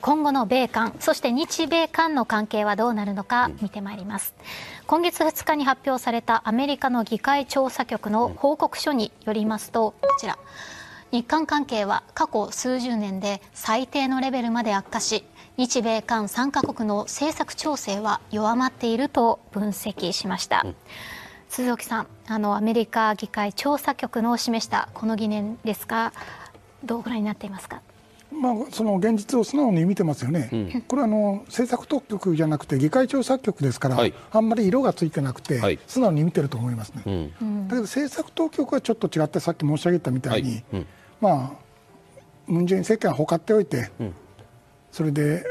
今後の米韓そして日米韓の関係はどうなるのか見てまいります今月2日に発表されたアメリカの議会調査局の報告書によりますとこちら日韓関係は過去数十年で最低のレベルまで悪化し日米韓3カ国の政策調整は弱まっていると分析しました、うん、鈴木さんあのアメリカ議会調査局の示したこの疑念ですがどうご覧になっていますかまあ、その現実を素直に見てますよね、うん、これはあの政策当局じゃなくて議会調査局ですから、はい、あんまり色がついてなくて、はい、素直に見てると思いますね、うん、だけど政策当局はちょっと違ってさっき申し上げたみたいに、まあムン・ジェイン政権はほかっておいて、それで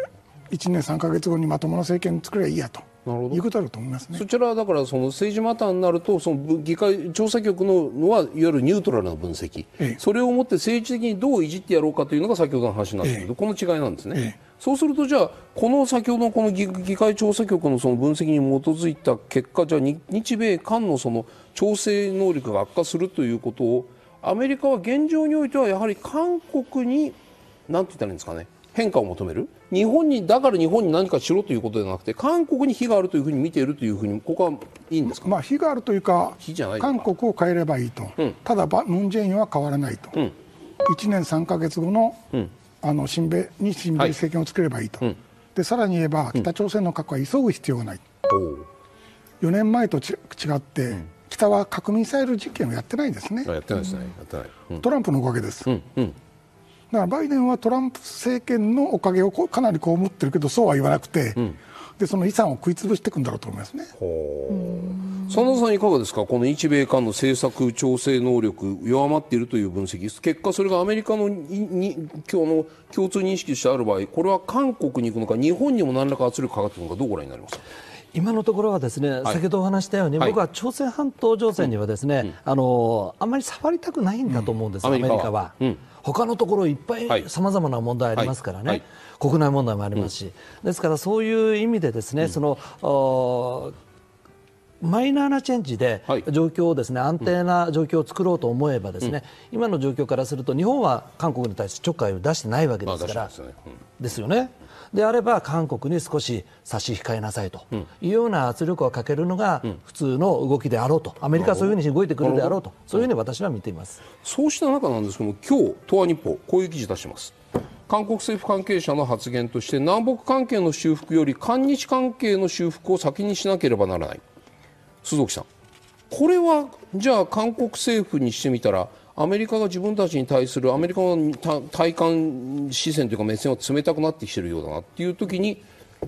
1年3か月後にまともな政権作ればいいやと。いうことと思います、ね、そちらはだからその政治マターになるとその議会調査局ののはいわゆるニュートラルな分析、ええ、それをもって政治的にどういじってやろうかというのが先ほどの話になっているど、え、この違いなんですね。そうするとじゃあこの先ほどのこの議会調査局のその分析に基づいた結果じゃあ日米韓のその調整能力が悪化するということをアメリカは現状においてはやはり韓国に何て言ったらいいんですかね変化を求める日本にだから日本に何かしろということではなくて韓国に非があるというふうに見ているというふうにここはいいんですか、まあ、非があるというか韓国を変えればいいと、うん、ただムン・ジェインは変わらないと、うん、1年3か月後のうん、あの親米に親米政権を作ればいいと、はい、でさらに言えば北朝鮮の核は急ぐ必要がない、うん、4年前と違って、北は核ミサイル実験をやってないんですね。やってないですね、トランプのおかげです、だからバイデンはトランプ政権のおかげをかなり被ってるけどそうは言わなくて、うん、でその遺産を食い潰していくんだろうと思いますね。佐野さんいかがですかこの日米間の政策調整能力弱まっているという分析結果それがアメリカのに今日の共通認識としてある場合これは韓国に行くのか日本にも何らか圧力かかっているのかどうご覧になりますか今のところはですね、先ほどお話したように、はい、僕は朝鮮半島情勢にはですね、はい、あのあんまり触りたくないんだと思うんです、うん、アメリカは。他のところいっぱいさまざまな問題ありますからね、はいはい、国内問題もありますし、ですからそういう意味でですね、そのマイナーなチェンジで状況をですね、安定な状況を作ろうと思えばですね、今の状況からすると日本は韓国に対してちょっかいを出してないわけですから、ですよね。であれば韓国に少し差し控えなさいというような圧力をかけるのが普通の動きであろうと、アメリカはそういうふうに動いてくるであろうと、そういうふうに私は見ていますそうした中なんですけども、今日東亜日報、こういう記事出します。韓国政府関係者の発言として南北関係の修復より韓日関係の修復を先にしなければならない鈴木さんこれはじゃあ韓国政府にしてみたらアメリカが自分たちに対するアメリカの対韓視線というか目線は冷たくなってきてるようだなっていう時に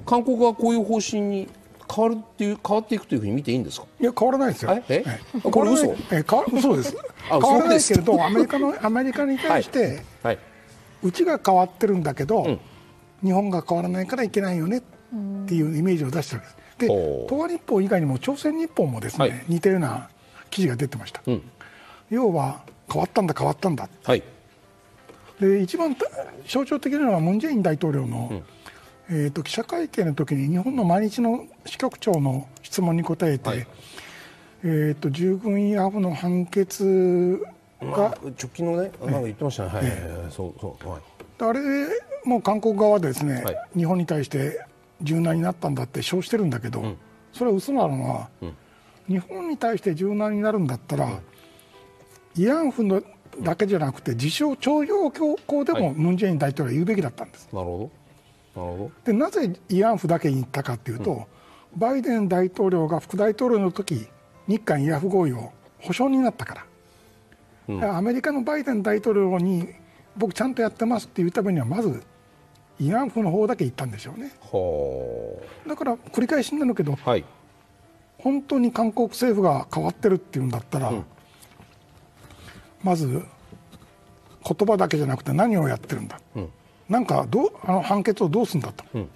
韓国はこういう方針に変わるっていう変わっていくというふうに見ていいんですか。いや変わらないですよ。え、えこれ嘘？え、か嘘です。変わらないけどアメリカのアメリカに対して、はい、はい、うちが変わってるんだけど、うん、日本が変わらないからいけないよねっていうイメージを出してるんです。で東亜日報以外にも朝鮮日報もですね、はい、似たような記事が出てました、うん、要は変わったんだ変わったんだ、はい、で一番象徴的なのはムン・ジェイン大統領の、うんえーと、記者会見の時に日本の毎日の支局長の質問に答えて、はい、えーと、従軍慰安婦の判決が、まあ、直近のね、なんか言ってましたね、そうそう、はい、あれも韓国側でですね、はい、日本に対して柔軟になったんだって称してるんだけど、うん、それは嘘なのは、うん、日本に対して柔軟になるんだったら、慰安婦のだけじゃなくて自称徴用強硬でもムン・ジェイン大統領は言うべきだったんです。はい、なるほどなるほどでなぜ慰安婦だけに言ったかというと、バイデン大統領が副大統領の時日韓慰安婦合意を保証になったから。アメリカのバイデン大統領に僕ちゃんとやってますって言うためにはまず慰安婦の方だけ行ったんでしょうね。だから繰り返しになるけど、はい、本当に韓国政府が変わってるっていうんだったら、うん、まず言葉だけじゃなくて何をやってるんだ、うん、なんかどうあの判決をどうするんだと、うん、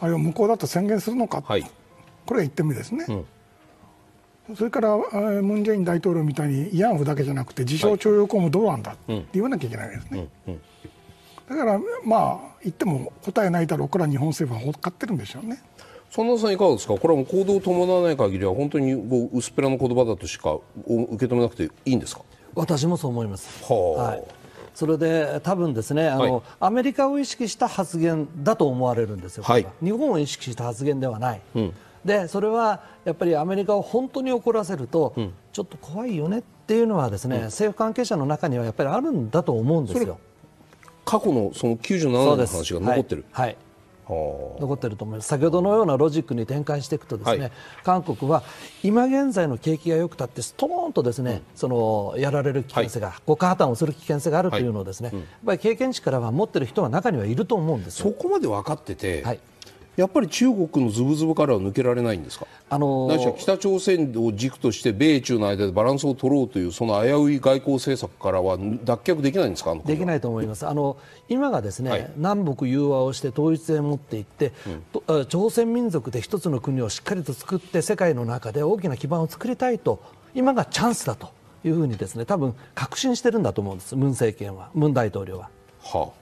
あるいは無効だと宣言するのか、はい、これがも点目ですね。それからムン・ジェイン大統領みたいに慰安婦だけじゃなくて自称徴用工もどうなんだって言わなきゃいけないですね。はいうんうんだから、まあ、言っても答えないだろうから日本政府は買ってるんでしょうね。そんなさんいかがですかこれは行動を伴わない限りは本当にこう薄っぺらの言葉だとしか受け止めなくていいんですか私もそう思います。は、はい、それで多分ですねあの、はい、アメリカを意識した発言だと思われるんですよ、はい、日本を意識した発言ではない、うん、でそれはやっぱりアメリカを本当に怒らせると、うん、ちょっと怖いよねっていうのはですね、うん、政府関係者の中にはやっぱりあるんだと思うんですよ。過去のその97年の話が残ってる。はい、はい残ってると思います先ほどのようなロジックに展開していくとですね、はい、韓国は今現在の景気がよくたってストーンとですね、うん、そのやられる危険性が、はい、国家破綻をする危険性があるというのをですね、はい、やっぱり経験値からは持っている人は中にはいると思うんですそこまで分かってて、はい、やっぱり中国のズブズブからは抜けられないんですか、あのー、北朝鮮を軸として米中の間でバランスを取ろうというその危うい外交政策からは脱却できないんですかできないと思います、あの今がですね、はい、南北融和をして統一へ持っていって、うん、朝鮮民族で一つの国をしっかりと作って世界の中で大きな基盤を作りたいと今がチャンスだというふうにですね多分確信してるんだと思うんです、文政権は、文大統領は。はあ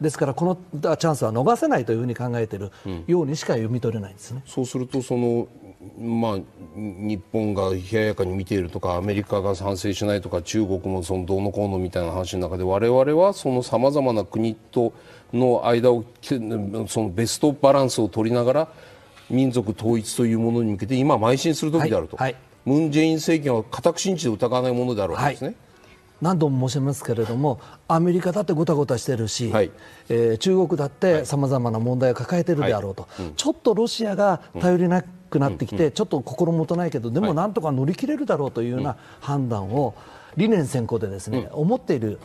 ですから、このチャンスは逃せないというふうに考えているようにしか読み取れないんですね、うん、そうするとその、まあ、日本が冷ややかに見ているとかアメリカが賛成しないとか中国もそのどうのこうのみたいな話の中で我々はそのさまざまな国との間をそのベストバランスを取りながら民族統一というものに向けて今、邁進する時であると、はいはい、ムン・ジェイン政権は固く信じて疑わないものであるわけですね。はい何度も申しますけれども、アメリカだってごたごたしてるし、はい、えー、中国だってさまざまな問題を抱えてるであろうと、はい、ちょっとロシアが頼りなくなってきて、うん、ちょっと心もとないけど、でもなんとか乗り切れるだろうというような判断を、理念先行でですね、思っている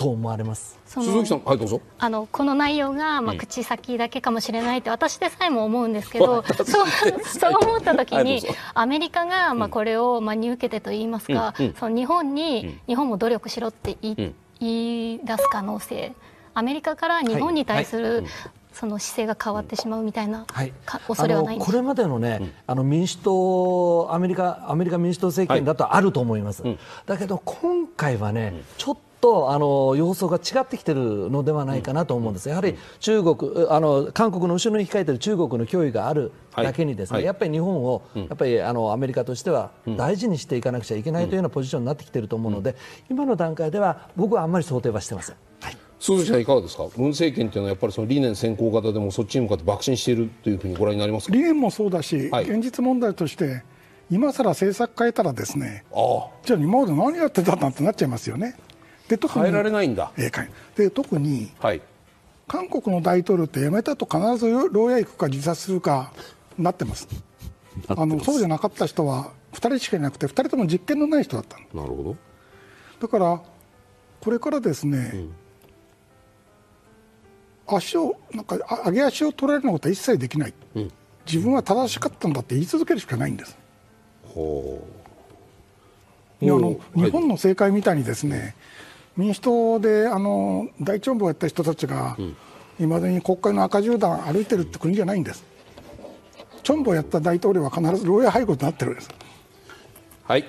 と思われます鈴木さん、はい、どうぞあのこの内容が、まあ、口先だけかもしれないって、私でさえも思うんですけど、そうそう思った時に、アメリカが、まあ、これを真に受けてといいますか、その日本に、日本も努力しろって言い,、言い出す可能性アメリカから日本に対する、その姿勢が変わってしまうみたいな、はい、恐れはないこれまでのね、あの民主党アメリカアメリカ民主党政権だとあると思います、はいだけど今回はね、ちょっとあの様相が違ってきているのではないかなと思うんです、やはり中国あの韓国の後ろに控えている中国の脅威があるだけに、ですね、はいはい、やっぱり日本を、やっぱりあのアメリカとしては大事にしていかなくちゃいけないというようなポジションになってきていると思うので、今の段階では、僕はあんまり想定はしてません。はい鈴木さん、いかがですか、文政権というのはやっぱりその理念先行型でもそっちに向かって爆心しているというふうにご覧になります理念もそうだし、はい、現実問題として、今さら政策変えたらですね、ああじゃあ、今まで何やってたんだってなっちゃいますよね。で特に変えられないんだ、えー、で特に、はい、韓国の大統領って辞めたと必ず牢屋行くか自殺するかなってますあのそうじゃなかった人は2人しかいなくて2人とも実権のない人だったなるほどだからこれからですね、うん足をなんか上げ足を取られることは一切できない、うん、自分は正しかったんだって言い続けるしかないんです。ほうあの日本の政界みたいにですね、はい民主党であの大ンボをやった人たちがいま、うん、だに国会の赤十段歩いてるって国じゃないんです。チョンボをやった大統領は必ず牢屋背後になってるんです。はい